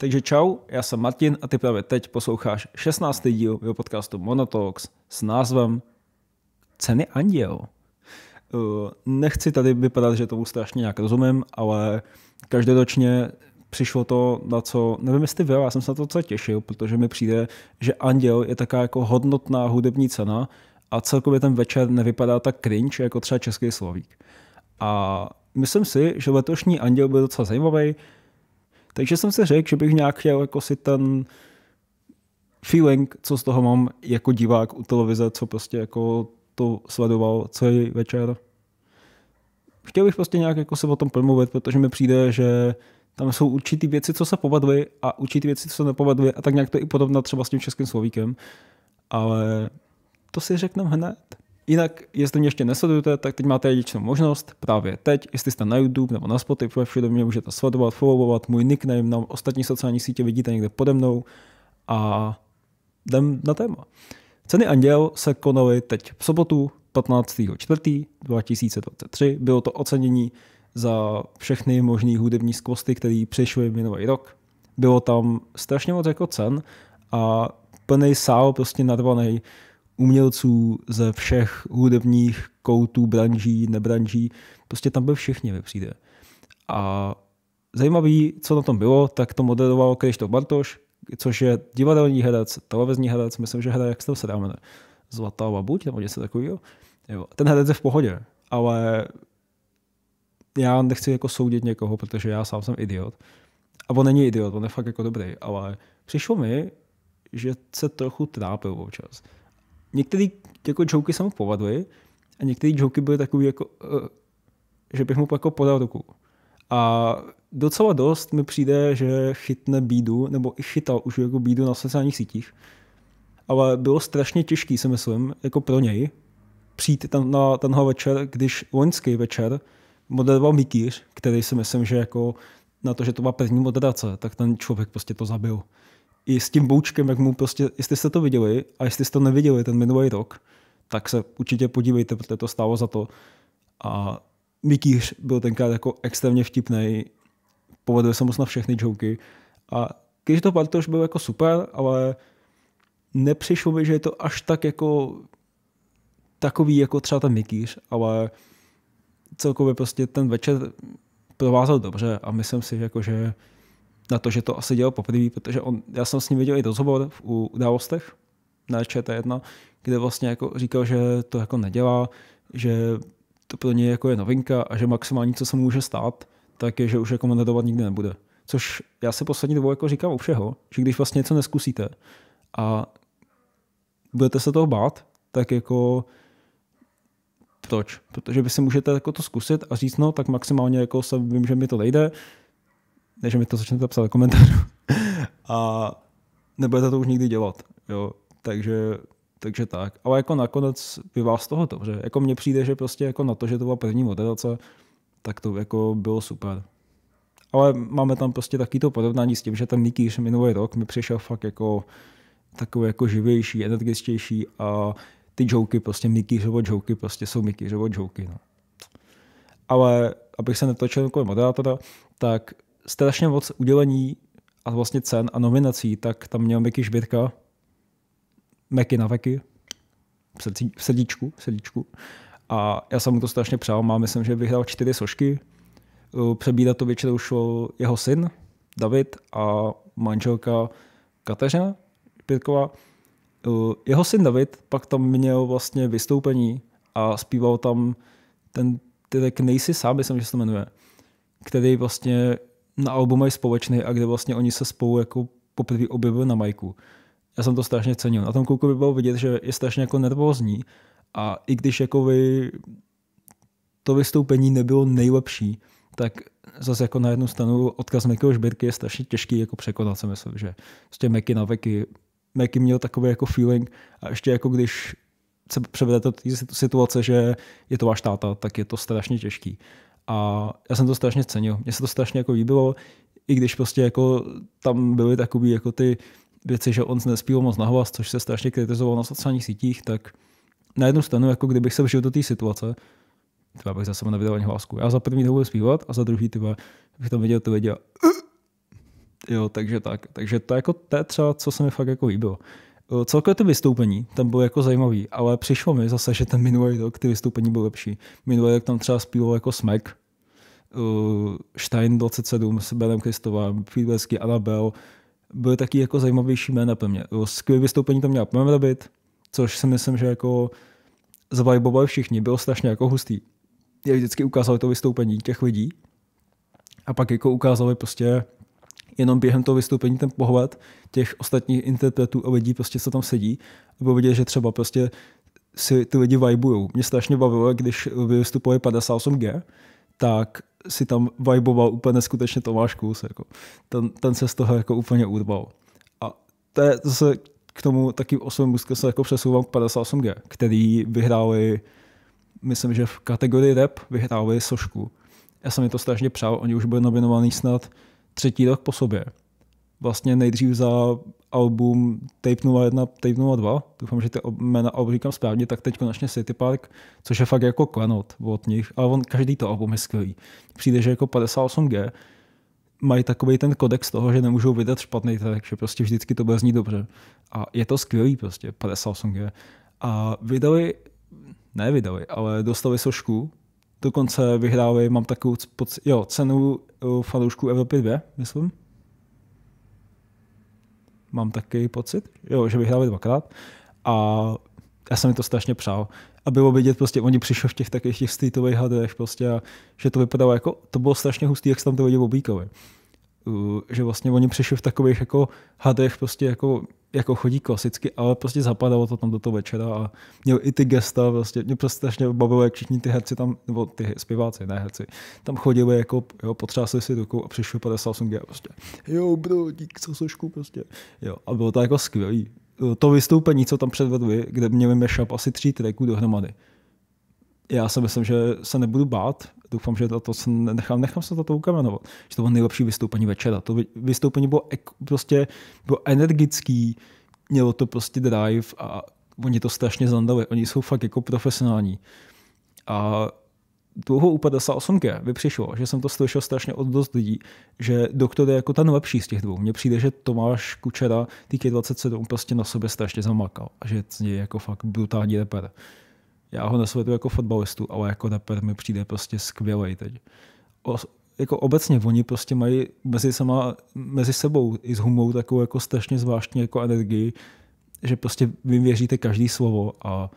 Takže čau, já jsem Martin a ty právě teď posloucháš 16. díl mého podcastu Monotox s názvem Ceny anděl. Eh, nechci tady vypadat, že tomu strašně nějak rozumím, ale každoročně přišlo to, na co, nevím jestli vy, já jsem se na to docela těšil, protože mi přijde, že Anděl je taková jako hodnotná hudební cena a celkově ten večer nevypadá tak cringe, jako třeba Český slovík. A myslím si, že letošní Anděl byl docela zajímavý, takže jsem si řekl, že bych nějak chtěl jako si ten feeling, co z toho mám jako divák u televize, co prostě jako to sledoval celý večer. Chtěl bych prostě nějak jako se o tom promluvit, protože mi přijde, že tam jsou určitý věci, co se povedly a určitý věci, co se nepovedly a tak nějak to i podobná třeba s tím českým slovíkem. Ale to si řekneme hned. Jinak, jestli mě ještě nesledujete, tak teď máte jedinečnou možnost, právě teď, jestli jste na YouTube nebo na Spotify, všude mě můžete sledovat, followovat, můj nickname na ostatní sociální sítě vidíte někde pode mnou a jdem na téma. Ceny Anděl se konaly teď v sobotu 15.4.2023. Bylo to ocenění za všechny možné hudební skvosty, které přišly minulý rok. Bylo tam strašně moc jako cen a plný sál prostě narvaný umělců ze všech hudebních koutů, branží, nebranží. Prostě tam byl všichni, mi přijde. A zajímavý, co na tom bylo, tak to moderoval Krištof Bartoš, což je divadelní herec, televizní herec, myslím, že hraje, jak se to se jmenuje, Zlatá babuť nebo něco takového. Jo. Ten herec je v pohodě, ale já nechci jako soudit někoho, protože já sám jsem idiot. A on není idiot, on je fakt jako dobrý, ale přišlo mi, že se trochu trápil občas některé jako joky jsem mu povedly a některé joky byly takové jako, eh, že bych mu jako podal ruku. A docela dost mi přijde, že chytne bídu, nebo i chytal už jako bídu na sociálních sítích. Ale bylo strašně těžký, si myslím, jako pro něj, přijít tam na tenhle večer, když loňský večer moderoval Mikýř, který si myslím, že jako na to, že to byla první moderace, tak ten člověk prostě to zabil i s tím boučkem, jak mu prostě, jestli jste to viděli a jestli jste to neviděli ten minulý rok, tak se určitě podívejte, protože to stálo za to. A Mikýř byl tenkrát jako extrémně vtipný, povedl se moc na všechny joky a když to party byl bylo jako super, ale nepřišlo mi, že je to až tak jako takový jako třeba ten Mikýř, ale celkově prostě ten večer provázal dobře a myslím si, že jako, že na to, že to asi dělal poprvé, protože on, já jsem s ním viděl i rozhovor v, událostech na ČT1, kde vlastně jako říkal, že to jako nedělá, že to pro něj jako je novinka a že maximální, co se může stát, tak je, že už jako moderovat nikdy nebude. Což já si poslední dobou jako říkám u všeho, že když vlastně něco neskusíte a budete se toho bát, tak jako proč? Protože vy si můžete jako to zkusit a říct, no tak maximálně jako se vím, že mi to nejde, než mi to začnete psát do komentářů. A nebudete to už nikdy dělat. Jo. Takže, takže tak. Ale jako nakonec by vás toho dobře. Jako mně přijde, že prostě jako na to, že to byla první moderace, tak to jako bylo super. Ale máme tam prostě taky to porovnání s tím, že ten Nikýř minulý rok mi přišel fakt jako takový jako živější, energičtější a ty joky, prostě Mikýřovo joky, prostě jsou Mikýřovo joky. No. Ale abych se netočil kolem jako moderátora, tak strašně moc udělení a vlastně cen a nominací, tak tam měl Miky Žbětka, Meky na veky, v sedíčku, v sedíčku. A já jsem mu to strašně přál, Mám myslím, že vyhrál čtyři sošky. Přebírat to většinou šel jeho syn, David, a manželka Kateřina Pětková. Jeho syn David pak tam měl vlastně vystoupení a zpíval tam ten ten Nejsi sám, myslím, že se to jmenuje, který vlastně na albu mají společný a kde vlastně oni se spolu jako poprvé objevili na majku. Já jsem to strašně cenil. Na tom kluku by bylo vidět, že je strašně jako nervózní a i když jako vy to vystoupení nebylo nejlepší, tak zase jako na jednu stranu odkaz Mekyho Žbirky je strašně těžký jako překonat, si myslím, že prostě Meky na veky. Meky měl takový jako feeling a ještě jako když se převede do situace, že je to váš táta, tak je to strašně těžký. A já jsem to strašně cenil. Mně se to strašně jako líbilo, i když prostě jako tam byly takové jako ty věci, že on nespíval moc nahlas, což se strašně kritizovalo na sociálních sítích, tak na jednu stranu, jako kdybych se vžil do té situace, třeba bych zase nevydal ani hlásku. Já za první to budu zpívat a za druhý třeba bych tam viděl ty lidi a... Jo, takže tak. Takže to, jako, to je třeba, co se mi fakt jako líbilo. Eh, Celkově ty vystoupení tam bylo jako zajímavý, ale přišlo mi zase, že ten minulý rok ty vystoupení byl lepší. Minulý rok tam třeba zpíval jako Smek, uh, eh, Stein 27 s Benem Kristovem, Friedlersky, Anabel, byly taky jako zajímavější jména pro mě. Skvělé vystoupení tam měla Pemrebit, což si myslím, že jako zvajbovali všichni, bylo strašně jako hustý. Já vždycky ukázali to vystoupení těch lidí a pak jako ukázali prostě jenom během toho vystoupení ten pohled těch ostatních interpretů a lidí prostě co se tam sedí, aby vidět, že třeba prostě si ty lidi vibujou. Mě strašně bavilo, když vystupuje 58G, tak si tam vajboval úplně neskutečně Tomáš Kus. Jako. Ten, ten se z toho jako úplně urval. A to je zase k tomu taky osm se jako přesouvám k 58G, který vyhráli, myslím, že v kategorii rap vyhráli Sošku. Já jsem mi to strašně přál, oni už byli nominovaní snad třetí rok po sobě. Vlastně nejdřív za album Tape 01, Tape 02, doufám, že ty jména album říkám správně, tak teď konečně City Park, což je fakt jako klenot od nich, ale on, každý to album je skvělý. Přijde, že jako 58G mají takový ten kodex toho, že nemůžou vydat špatný track, že prostě vždycky to bude znít dobře. A je to skvělý prostě, 58G. A vydali, ne vydali, ale dostali sošku Dokonce vyhráli, mám takovou jo, cenu eh, fanoušků Evropy 2, myslím. Mám taky pocit, jo, že vyhráli dvakrát. A já jsem mi to strašně přál. A bylo vidět, prostě oni přišli v těch takových těch streetových hadrech, prostě, a že to vypadalo jako, to bylo strašně hustý, jak se tam ty lidi oblíkali že vlastně oni přišli v takových jako hadech prostě jako, jako chodí klasicky, ale prostě zapadalo to tam do toho večera a měl i ty gesta, prostě mě prostě strašně bavilo, jak všichni ty herci tam, nebo ty zpěváci, ne herci, tam chodili jako, jo, potřásli si rukou a přišli 58 G prostě. Jo, bro, dík za sošku prostě. Jo, a bylo to jako skvělý. To vystoupení, co tam předvedli, kde měli mashup asi tří tracků dohromady já si myslím, že se nebudu bát. Doufám, že to, to se nechám, nechám se za to ukamenovat. Že to bylo nejlepší vystoupení večera. To vystoupení bylo ek, prostě bylo energický, mělo to prostě drive a oni to strašně zandali. Oni jsou fakt jako profesionální. A dlouho u 58G by přišlo, že jsem to slyšel strašně od dost lidí, že doktor je jako ten lepší z těch dvou. Mně přijde, že Tomáš Kučera TK27 prostě na sobě strašně zamakal a že je jako fakt brutální reper já ho nesleduju jako fotbalistu, ale jako rapper mi přijde prostě skvělej teď. O, jako obecně oni prostě mají mezi, sama, mezi sebou i s humou takovou jako strašně zvláštní jako energii, že prostě vy věříte každý slovo a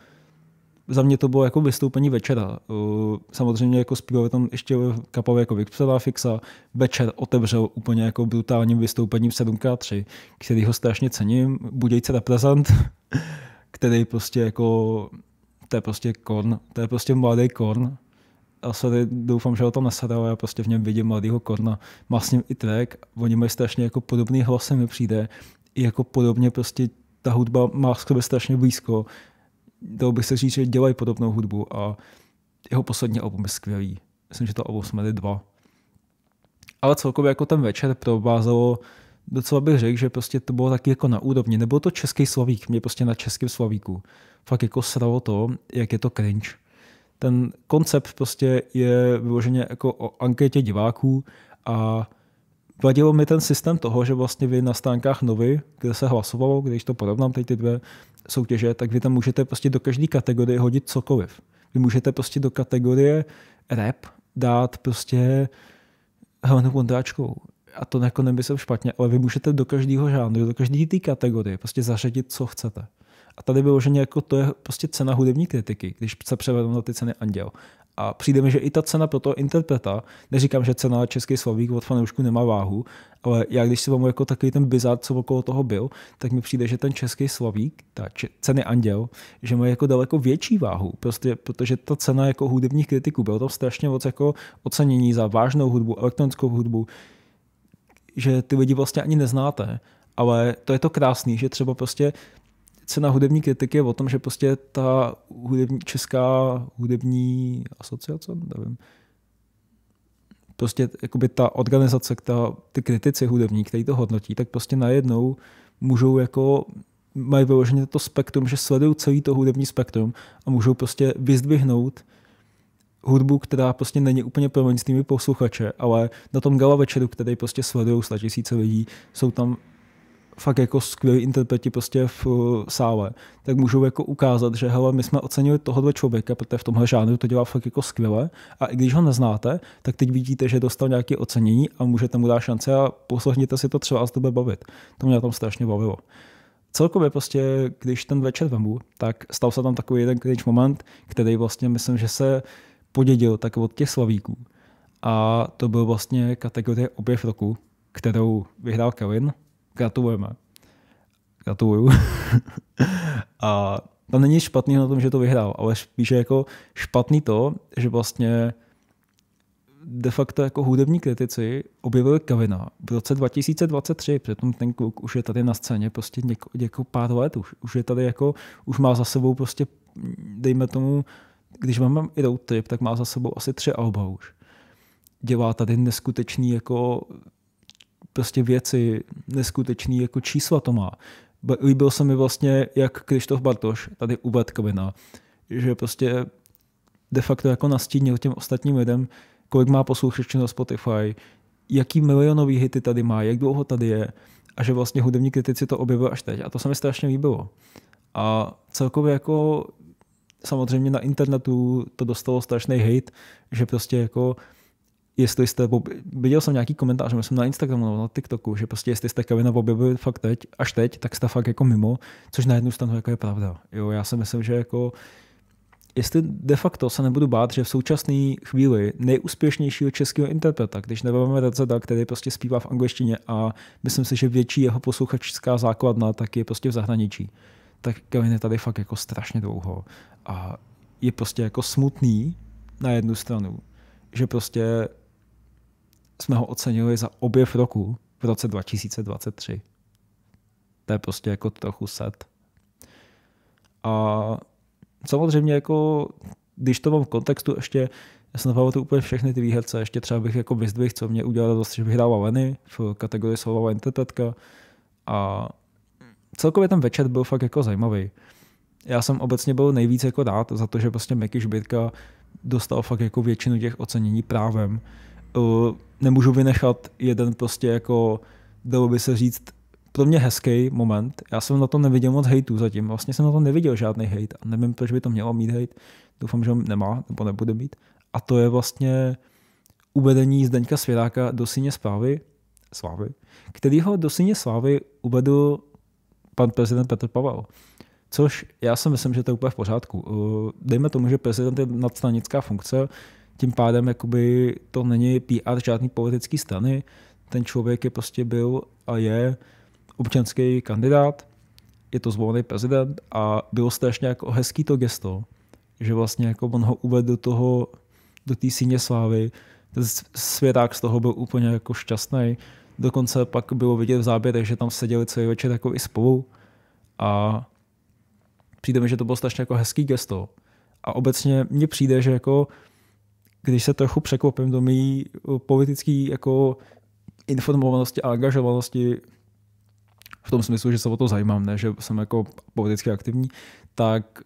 za mě to bylo jako vystoupení večera. Samozřejmě jako zpívali tam ještě kapavě jako Vixela Fixa. Večer otevřel úplně jako brutálním vystoupením 7 k 3 který ho strašně cením. Budějce reprezent, který prostě jako to je prostě Korn, to je prostě mladý Korn. A sorry, doufám, že o tom nesadá, já prostě v něm vidím mladýho Korna. Má s ním i track, oni mají strašně jako podobný hlasem mi přijde. I jako podobně prostě ta hudba má k sobě strašně blízko. Dalo bych se říct, že dělají podobnou hudbu a jeho poslední album je skvělý. Myslím, že to album jsme dva. Ale celkově jako ten večer provázalo docela bych řekl, že prostě to bylo taky jako na úrovni. Nebyl to český slavík, mě prostě na českém slavíku. Fakt jako sralo to, jak je to cringe. Ten koncept prostě je vyloženě jako o anketě diváků a vadilo mi ten systém toho, že vlastně vy na stánkách novy, kde se hlasovalo, když to porovnám teď ty dvě soutěže, tak vy tam můžete prostě do každé kategorie hodit cokoliv. Vy můžete prostě do kategorie rap dát prostě Helenu Vondráčkovou a to jako nemyslím špatně, ale vy můžete do každého žánru, do každé té kategorie prostě zařadit, co chcete. A tady bylo, že jako to je prostě cena hudební kritiky, když se převedou na ty ceny Anděl. A přijde mi, že i ta cena pro toho interpreta, neříkám, že cena český slovík od fanoušku nemá váhu, ale já když si vám jako takový ten bizar, co okolo toho byl, tak mi přijde, že ten český slovík, ta če- ceny Anděl, že má jako daleko větší váhu, prostě, protože ta cena jako hudebních kritiků, bylo to strašně moc jako ocenění za vážnou hudbu, elektronickou hudbu, že ty lidi vlastně ani neznáte. Ale to je to krásný, že třeba prostě cena hudební kritiky je o tom, že prostě ta hudební, česká hudební asociace, nevím, prostě jakoby ta organizace, ta, ty kritici hudební, který to hodnotí, tak prostě najednou můžou jako mají vyloženě to spektrum, že sledují celý to hudební spektrum a můžou prostě vyzdvihnout hudbu, která prostě není úplně pro mainstreamy posluchače, ale na tom gala večeru, který prostě sledují tisíce lidí, jsou tam fakt jako skvělí interpreti prostě v eh, sále, tak můžou jako ukázat, že hele, my jsme ocenili tohohle člověka, protože v tomhle žánru to dělá fakt jako skvěle a i když ho neznáte, tak teď vidíte, že dostal nějaké ocenění a můžete mu dát šanci a poslechněte si to třeba a z tebe bavit. To mě tam strašně bavilo. Celkově prostě, když ten večer vemu, tak stal se tam takový jeden cringe moment, který vlastně myslím, že se podědil tak od těch Slavíků. A to byl vlastně kategorie objev roku, kterou vyhrál Kevin. Gratulujeme. Gratuluju. a tam není špatný na tom, že to vyhrál, ale je jako špatný to, že vlastně de facto jako hudební kritici objevili Kevina v roce 2023, přitom ten kluk už je tady na scéně prostě něko, něko pár let, už, už je tady jako, už má za sebou prostě, dejme tomu, když mám i road trip, tak má za sebou asi tři alba už. Dělá tady neskutečný jako prostě věci, neskutečný jako čísla to má. Líbil se mi vlastně, jak Krištof Bartoš, tady u Bartkovina, že prostě de facto jako nastínil těm ostatním lidem, kolik má posluchačů na Spotify, jaký milionový hity tady má, jak dlouho tady je a že vlastně hudební kritici to objevili až teď. A to se mi strašně líbilo. A celkově jako samozřejmě na internetu to dostalo strašný hate, že prostě jako jestli jste, viděl jsem nějaký komentář, myslím na Instagramu nebo na TikToku, že prostě jestli jste Kevina objevili fakt teď, až teď, tak jste fakt jako mimo, což na jednu stranu jako je pravda. Jo, já si myslím, že jako jestli de facto se nebudu bát, že v současné chvíli nejúspěšnějšího českého interpreta, když nebudeme Redzeda, který prostě zpívá v angličtině a myslím si, že větší jeho posluchačská základna, tak je prostě v zahraničí tak Kevin je tady fakt jako strašně dlouho a je prostě jako smutný na jednu stranu, že prostě jsme ho ocenili za objev roku v roce 2023. To je prostě jako trochu set. A samozřejmě jako, když to mám v kontextu ještě, já jsem to úplně všechny ty výherce, ještě třeba bych jako vyzdvihl, co mě udělalo dost, že bych Leny v kategorii slova interpretka a celkově ten večer byl fakt jako zajímavý. Já jsem obecně byl nejvíc jako rád za to, že prostě Meky Žbytka dostal fakt jako většinu těch ocenění právem. Eh, nemůžu vynechat jeden prostě jako, dalo by se říct, pro mě hezký moment. Já jsem na to neviděl moc hejtu zatím. Vlastně jsem na to neviděl žádný hejt. A nevím, proč by to mělo mít hejt. Doufám, že ho nemá, nebo nebude mít. A to je vlastně uvedení Zdeňka Svěráka do Syně Slávy, Slávy, který ho do Syně Slávy uvedl pan prezident Petr Pavel. Což já si myslím, že to je úplně v pořádku. Eh, dejme tomu, že prezident je nadstranická funkce, tím pádem jakoby to není PR žádný politický strany, ten člověk je prostě byl a je občanský kandidát, je to zvolený prezident a bylo strašně jako hezký to gesto, že vlastně jako on ho uvedl do toho, do té síně slávy, ten světák z toho byl úplně jako šťastný Dokonce pak bylo vidět v záběrech, že tam seděli celý večer jako i spolu a přijde mi, že to bylo strašně jako hezký gesto. A obecně mně přijde, že jako když se trochu překvapím do mý eh, politický jako informovanosti a angažovanosti v tom smyslu, že se o to zajímám, ne, že jsem jako politicky aktivní, tak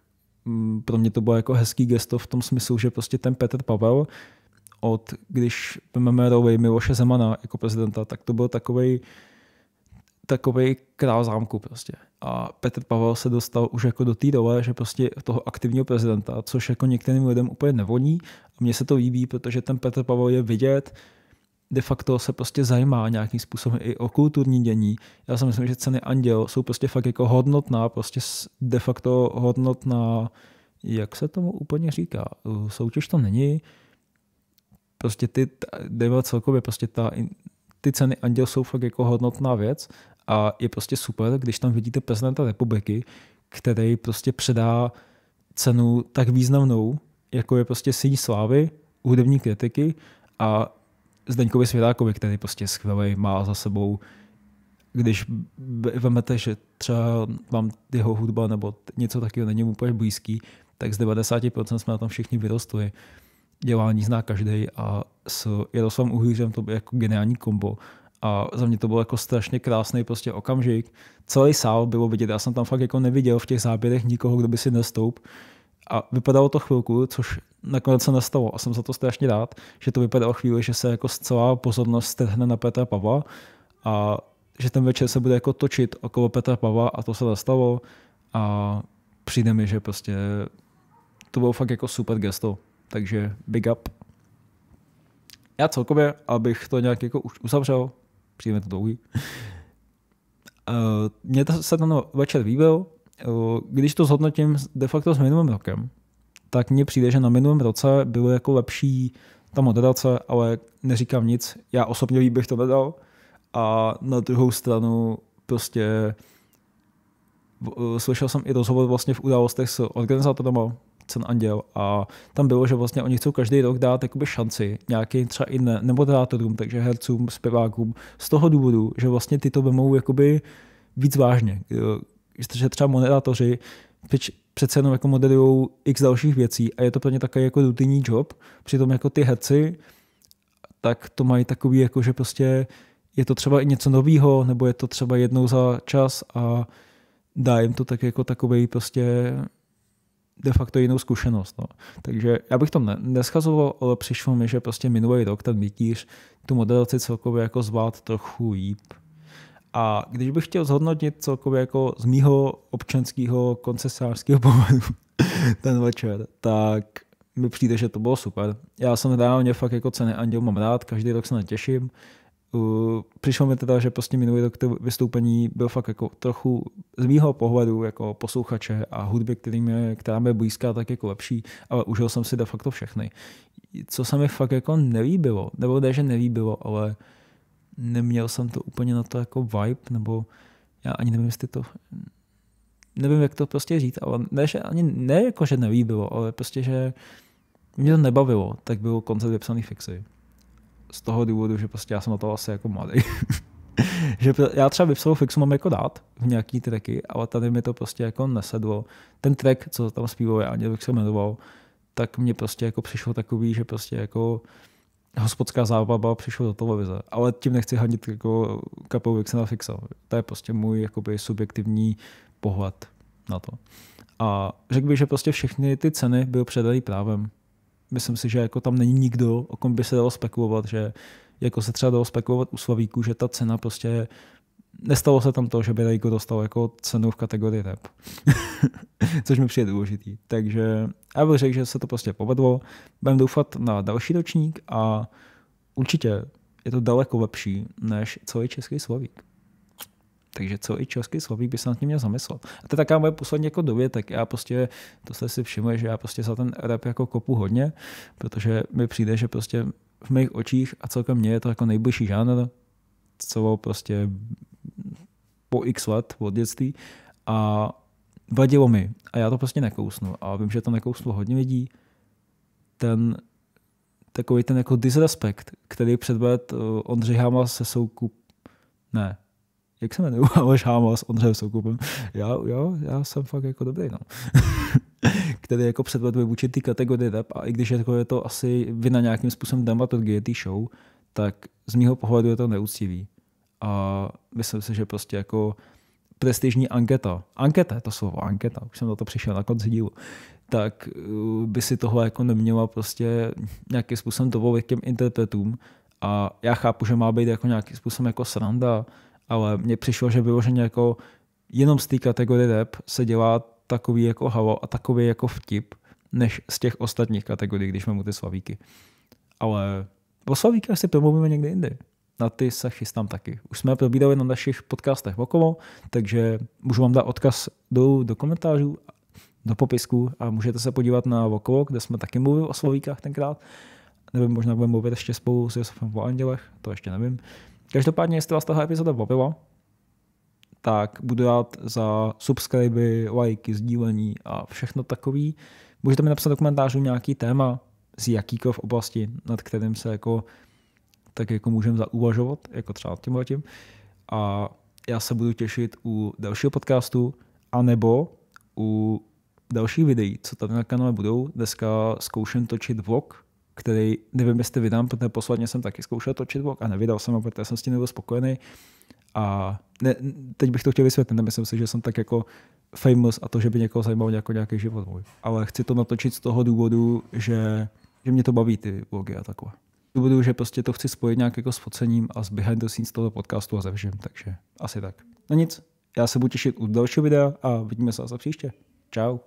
mm, pro mě to bylo jako hezký gesto v tom smyslu, že prostě ten Petr Pavel od, když máme Rovej Miloše Zemana jako prezidenta, tak to byl takovej, takový král zámku prostě. A Petr Pavel se dostal už jako do té role, že prostě toho aktivního prezidenta, což jako některým lidem úplně nevoní. A mně se to líbí, protože ten Petr Pavel je vidět, de facto se prostě zajímá nějakým způsobem i o kulturní dění. Já si myslím, že ceny Anděl jsou prostě fakt jako hodnotná, prostě de facto hodnotná, jak se tomu úplně říká, soutěž to není, prostě ty, nebo celkově prostě ta, ty ceny anděl jsou fakt jako hodnotná věc a je prostě super, když tam vidíte prezidenta republiky, který prostě předá cenu tak významnou, jako je prostě síň slávy, hudební kritiky a Zdeňkovi svědákovi, který prostě skvělý má za sebou když vemete, že třeba vám jeho hudba nebo něco takového není úplně blízký, tak z 90% jsme na tom všichni vyrostli dělání zná každý a s Jaroslavem Uhlířem to bylo jako geniální kombo. A za mě to byl jako strašně krásný prostě okamžik. Celý sál bylo vidět, já jsem tam fakt jako neviděl v těch záběrech nikoho, kdo by si nestoup. A vypadalo to chvilku, což nakonec se nestalo a jsem za to strašně rád, že to vypadalo chvíli, že se jako celá pozornost strhne na Petra Pavla a že ten večer se bude jako točit okolo Petra Pavla a to se nestalo a přijde mi, že prostě to bylo fakt jako super gesto takže big up. Já celkově, abych to nějak jako už uzavřel, přijme to dlouhý, eh, mně se ten večer líbil, eh, když to zhodnotím de facto s minulým rokem, tak mně přijde, že na minulém roce bylo jako lepší ta moderace, ale neříkám nic, já osobně bych to vedal a na druhou stranu prostě eh, slyšel jsem i rozhovor vlastně v událostech s organizátorem Cen anděl a tam bylo, že vlastně oni chcou každý rok dát jakoby šanci nějakým třeba i ne, moderátorům, takže hercům, zpěvákům, z toho důvodu, že vlastně ty to vemou jakoby víc vážně. Že třeba moderátoři přece jenom jako moderují x dalších věcí a je to pro ně takový jako rutinní job, přitom jako ty herci, tak to mají takový jako, že prostě je to třeba i něco novýho, nebo je to třeba jednou za čas a dá jim to tak jako takový prostě de facto jinou zkušenost. No. Takže já bych to ne, neschazoval, ale přišlo mi, že prostě minulý rok ten mítíř tu modelaci celkově jako zvlád trochu líp. A když bych chtěl zhodnotit celkově jako z mýho občanského koncesářského pohledu ten večer, tak mi přijde, že to bylo super. Já jsem reálně fakt jako ceny Anděl mám rád, každý rok se na těším. Uh, přišlo mi teda, že prostě minulý rok to vystoupení byl fakt jako trochu z mýho pohledu jako posluchače a hudby, který mě, která mě blízká, tak jako lepší, ale užil jsem si de facto všechny. Co se mi fakt jako nelíbilo, nebo ne, že nelíbilo, ale neměl jsem to úplně na to jako vibe, nebo já ani nevím, jestli to nevím, jak to prostě říct, ale ne, že ani ne jako, že nelíbilo, ale prostě, že mě to nebavilo, tak byl koncert vypsaný fixy z toho důvodu, že prostě já jsem na to asi jako mladý. že já třeba vypsalou fixu mám jako dát v nějaký tracky, ale tady mi to prostě jako nesedlo. Ten track, co tam zpívalo, já ani bych se jmenoval, tak mě prostě jako přišlo takový, že prostě jako hospodská zábava přišla do televize. Ale tím nechci hanit jako kapelu na Fixa. To je prostě můj jakoby, subjektivní pohled na to. A řekl bych, že prostě všechny ty ceny byly předaný právem myslím si, že jako tam není nikdo, o kom by se dalo spekulovat, že jako se třeba dalo spekulovat u Slavíku, že ta cena prostě nestalo se tam to, že by Rejko dostal jako cenu v kategorii rep. Což mi přijde důležitý. Takže já bych řekl, že se to prostě povedlo. Budem doufat na další ročník a určitě je to daleko lepší než celý český Slavík. Takže co i český slovík by se nad tím měl zamyslet. A to je taká moje poslední jako Tak Já prostě, to se si všimuje, že já prostě za ten rap jako kopu hodně, protože mi přijde, že prostě v mých očích a celkem mě je to jako nejbližší žánr, co prostě po x let od dětství a vadilo mi a já to prostě nekousnu a vím, že to nekousnu hodně lidí, ten takový ten jako disrespekt, který předved eh, Ondřej Hama se soukup, ne, jak se jmenuje, Aleš Háma s Ondřejem Soukupem. Já, já, já jsem fakt jako dobrý, no. Který jako předvedl vůči ty kategorie rap a i když jako je to asi vy na nějakým způsobem dramaturgie té show, tak z mého pohledu je to neúctivý. A myslím si, že prostě jako prestižní anketa, anketa to slovo, anketa, už jsem na to přišel na konci dílu, tak uh, by si tohle jako neměla prostě nějakým způsobem dovolit těm interpretům. A já chápu, že má být jako nějakým způsobem jako sranda, ale mně přišlo, že vyloženě jako jenom z té kategorie rap se dělá takový jako halo a takový jako vtip, než z těch ostatních kategorií, když máme ty slavíky. Ale o slavíky si promluvíme někdy jindy. Na ty se chystám taky. Už jsme je probírali na našich podcastech okolo, takže můžu vám dát odkaz dolů do komentářů, do popisku a můžete se podívat na okolo, kde jsme taky mluvili o slovíkách tenkrát. Nevím, možná budeme mluvit ještě spolu s Josefem o Andělech, to ještě nevím. Každopádně, jestli vás tahle epizoda bavila, tak budu rád za subscriby, lajky, sdílení a všechno takový. Můžete mi napsat do komentářů nějaký téma z jakýkoliv oblasti, nad kterým se jako tak jako můžeme zauvažovat, jako třeba tím tím. A já se budu těšit u dalšího podcastu, anebo u dalších videí, co tady na kanále budou. Dneska zkouším točit vlog, který, nevím, jestli vydám, protože posledně jsem taky zkoušel točit vlog a nevydal jsem ho, protože jsem s tím nebyl spokojený. A ne, teď bych to chtěl vysvětlit, nemyslím si, že jsem tak jako famous a to, že by někoho zajímal jako nějaký život můj. Ale chci to natočit z toho důvodu, že, že mě to baví ty vlogy a takové. Důvodu, že prostě to chci spojit nějak jako s focením a s behind the scenes toho podcastu a ze všem, takže asi tak. No nic, já se budu těšit u dalšího videa a vidíme se zase příště. Ciao.